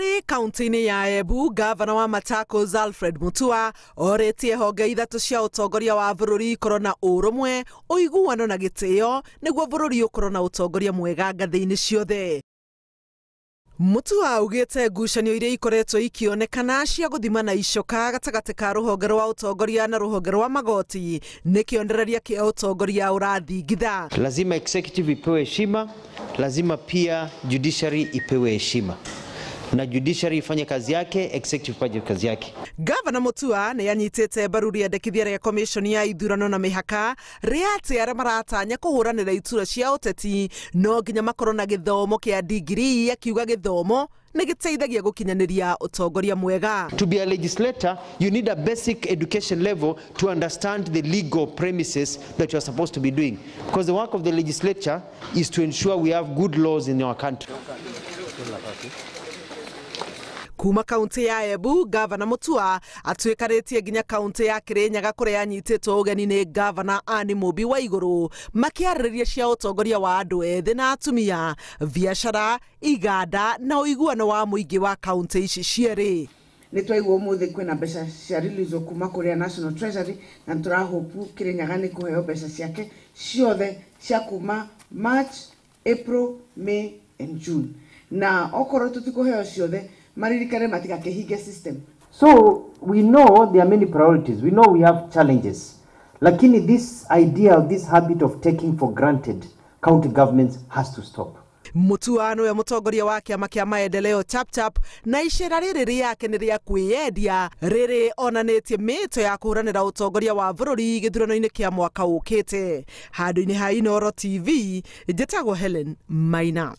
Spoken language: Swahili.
Nyeri kauntĩ inĩ ya Embu gavana wa Machakos Alfred Mutua orĩtie honge ithatũ cia ũtongoria wa bũrũri ikorwo na ũrũmwe ũiguano na gĩtĩo nĩguo bũrũri ũkorwo na ũtongoria mwega ngathĩ-inĩ ciothe Mutua augĩte ngucanio iria ikoretwo ikĩonekana cia gũthima na icoka gatagatĩ ka rũhonge rwa ũtongoria na rũhonge rwa magoti nĩ kĩonereria kĩa ũtongoria ũrathingitha. Lazima executive ipewe heshima, lazima pia judiciary ipewe heshima na judiciary ifanye kazi yake executive budget kazi yake gavana mutua nä anyitete mbaru rä endekithia rä a komishoni ya ithurano na mä haka rä atä arä maratanya kå itura cia å no nginya makorwo na gä thomo kä a ndigiri akiuga gä thomo nä gä teithagia gå kinyanä å mwega to be a legislator you need a basic education level to understand the legal premises that you are supposed to be doing because the work of the legislature is to ensure we have good laws in our country kuma kaunti ya Embu gavana Mutua atuikaritie nginya kaunti ya Kirinyaga kuria yanyititwo ugeni ni gavana ani Mumbi wa iguru makiaririria cia utongoria wa andu ethi na atumia biacara iganda na uiguano wa muingi wa kaunti ici cierĩ nä twaigua må thä kwä na mbeca cia rilizo kuma kå rä a national treasury na nä tå rahopu kä rä nyaga nä kå heo mbeca ciake ciothe cia kuma march april may and june na okorwo tå tikå heo ciothe maririkane matigakĩhinge system so we know there are many priorities we know we have challenges lakini this idea of this habit of taking for granted county governments has to stop mutuano ya mutongoria wa kiama kia maendeleo chapchap na icera riri riake ni ria kwiendia riri onanitie mito ya kuhuranira utongoria wa bururi githurano-ini kia mwaka ukite handu-ini ha inoro tv njitagwo helen maina